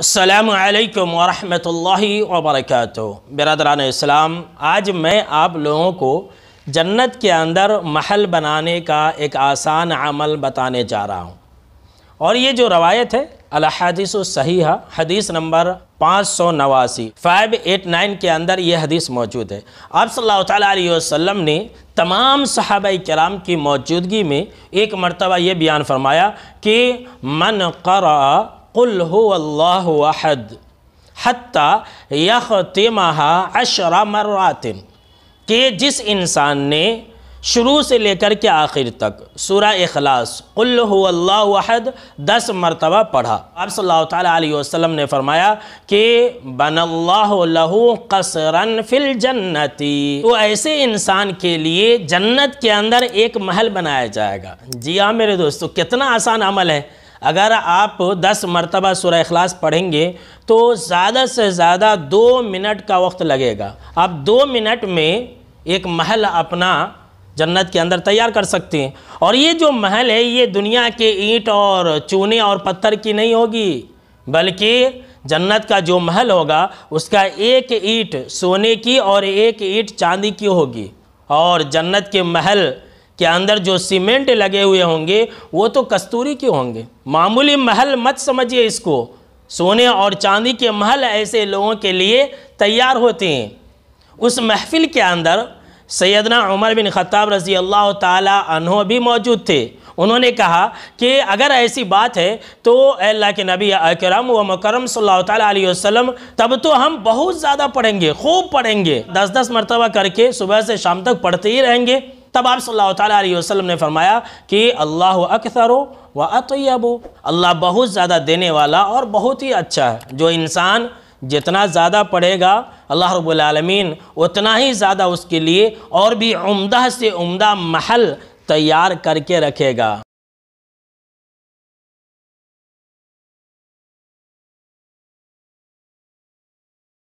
अल्लाम वरहमतुल्लाहि वबरकatuh बरदरान इस्लाम आज मैं आप लोगों को जन्नत के अंदर महल बनाने का एक आसान अमल बताने जा रहा हूँ और ये जो रवायत है अलहदीस है हदीस नंबर पाँच सौ नवासी फाइव एट नाइन के अंदर ये हदीस मौजूद है आप सल्लल्लाहु अलैहि वसल्लम ने तमाम सहाब कराम की मौजूदगी में एक मरतबा ये बयान फरमाया कि मन करा कुल हो अल्लाह अहद हती यखतिमहा अशरा मरातिन के जिस इंसान ने शुरू से लेकर के आखिर तक सूरा अखलास कुल अल्लाहद दस मरतबा पढ़ा आप सल्लल्लाहु अलैहि वसल्लम ने फरमाया कि बनल्लाहू कसरन फिल जन्नती तो ऐसे इंसान के लिए जन्नत के अंदर एक महल बनाया जाएगा जी हाँ मेरे दोस्तों कितना आसान अमल है अगर आप दस मरतबा सुर अखलास पढ़ेंगे तो ज़्यादा से ज़्यादा दो मिनट का वक्त लगेगा आप दो मिनट में एक महल अपना जन्नत के अंदर तैयार कर सकते हैं और ये जो महल है ये दुनिया के ईंट और चूने और पत्थर की नहीं होगी बल्कि जन्नत का जो महल होगा उसका एक ईंट सोने की और एक ईंट चांदी की होगी और जन्नत के महल के अंदर जो सीमेंट लगे हुए होंगे वो तो कस्तूरी के होंगे मामूली महल मत समझिए इसको सोने और चांदी के महल ऐसे लोगों के लिए तैयार होते हैं उस महफिल के अंदर सैदना उमर बिन ख़ाब रज़ी अल्लाह तहो भी मौजूद थे उन्होंने कहा कि अगर ऐसी बात है तो अल्लाह के नबी करम व मकरम सल्लल्लाहु वसम तब तो हम बहुत ज़्यादा पढ़ेंगे खूब पढ़ेंगे दस दस मरतबा करके सुबह से शाम तक पढ़ते ही रहेंगे तब आप सल्लल्लाहु अलैहि वसल्लम ने फरमाया कि अल्लाह अक्सर व अतयब अल्लाह बहुत ज़्यादा देने वाला और बहुत ही अच्छा है जो इंसान जितना ज़्यादा पढ़ेगा अल्लाह रबालमीन उतना ही ज़्यादा उसके लिए और भी उम्दा से उम्दा महल तैयार करके रखेगा